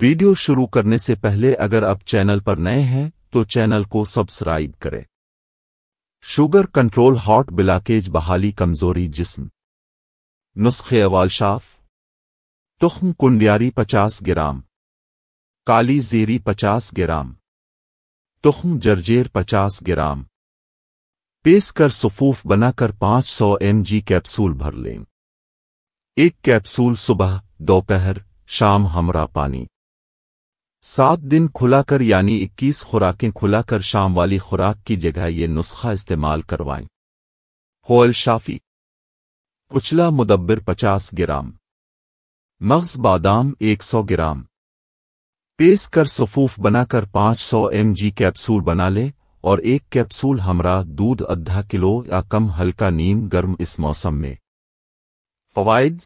video शुरू करने से पहले अगर आप चैनल पर नए हैं तो चैनल को सब्सक्राइब करें शुगर कंट्रोल हॉट बिलाकेज बहाली कमजोरी जिस्म नुस्खे शाफ तुख्म कुंडियारी पचास ग्राम काली जीरी पचास ग्राम तुख्म जर्जेर पचास ग्राम पेस कर सफूफ बनाकर 500 सौ कैप्सूल भर लें एक कैप्सूल सुबह दोपहर शाम हमरा पानी सात दिन खुलाकर यानी इक्कीस खुराकें खुलाकर शाम वाली खुराक की जगह ये नुस्खा इस्तेमाल करवाएं होल शाफी कुचला मुदब्बर 50 ग्राम मग्ज़ बादाम 100 ग्राम पेस कर सफूफ बनाकर 500 जी कैप्सूल बना लें और एक कैप्सूल हमरा दूध आधा किलो या कम हल्का नीम गर्म इस मौसम में फवायद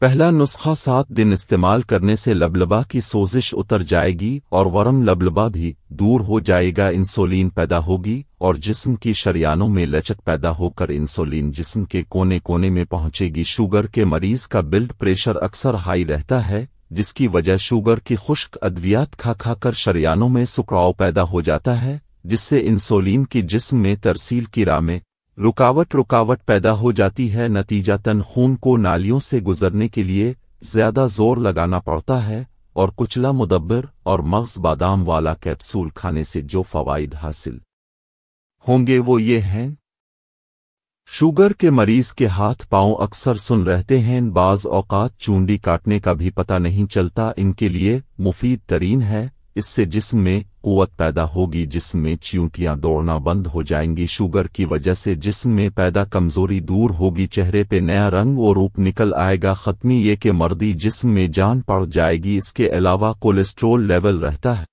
पहला नुस्खा सात दिन इस्तेमाल करने से लबलबा की सोजिश उतर जाएगी और वरम लबलबा भी दूर हो जाएगा इंसुलिन पैदा होगी और जिस्म की शरियानों में लचक पैदा होकर इंसुलिन जिस्म के कोने कोने में पहुंचेगी शुगर के मरीज का ब्लड प्रेशर अक्सर हाई रहता है जिसकी वजह शुगर की खुश्क अद्वियात खा खाकर शरियानों में सुकराव पैदा हो जाता है जिससे इंसोलिन की जिस्म में तरसील की राह में रुकावट रुकावट पैदा हो जाती है नतीजतन खून को नालियों से गुजरने के लिए ज्यादा जोर लगाना पड़ता है और कुचला मुदब्बर और मग्ज बादाम वाला कैप्सूल खाने से जो फवाइद हासिल होंगे वो ये हैं शुगर के मरीज के हाथ पांव अक्सर सुन रहते हैं बाज औकात चूंडी काटने का भी पता नहीं चलता इनके लिए मुफीद तरीन है इससे जिसम में कुत पैदा होगी जिसमें में चींटियां दौड़ना बंद हो जाएंगी शुगर की वजह से जिसम में पैदा कमजोरी दूर होगी चेहरे पे नया रंग और रूप निकल आएगा खत्मी ये के मर्दी जिस्म में जान पड़ जाएगी इसके अलावा कोलेस्ट्रोल लेवल रहता है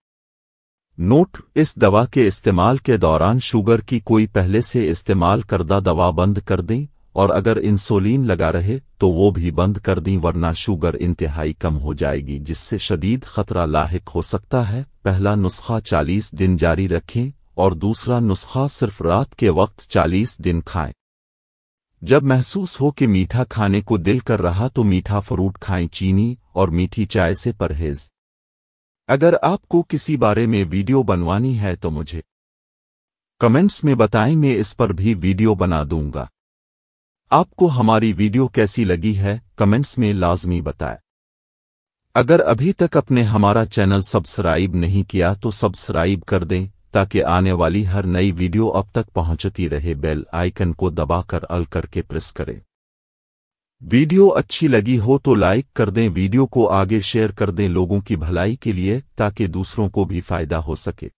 नोट इस दवा के इस्तेमाल के दौरान शुगर की कोई पहले से इस्तेमाल करदा दवा बंद कर दें और अगर इंसुलिन लगा रहे तो वो भी बंद कर दी वरना शुगर इंतहाई कम हो जाएगी जिससे शदीद खतरा लाक हो सकता है पहला नुस्खा चालीस दिन जारी रखें और दूसरा नुस्खा सिर्फ रात के वक्त चालीस दिन खाएं जब महसूस हो कि मीठा खाने को दिल कर रहा तो मीठा फ्रूट खाएं चीनी और मीठी चाय से परहेज अगर आपको किसी बारे में वीडियो बनवानी है तो मुझे कमेंट्स में बताएं मैं इस पर भी वीडियो बना दूंगा आपको हमारी वीडियो कैसी लगी है कमेंट्स में लाजमी बताएं अगर अभी तक अपने हमारा चैनल सब्सक्राइब नहीं किया तो सब्सक्राइब कर दें ताकि आने वाली हर नई वीडियो अब तक पहुंचती रहे बेल आइकन को दबाकर अल करके प्रेस करें वीडियो अच्छी लगी हो तो लाइक कर दें वीडियो को आगे शेयर कर दें लोगों की भलाई के लिए ताकि दूसरों को भी फायदा हो सके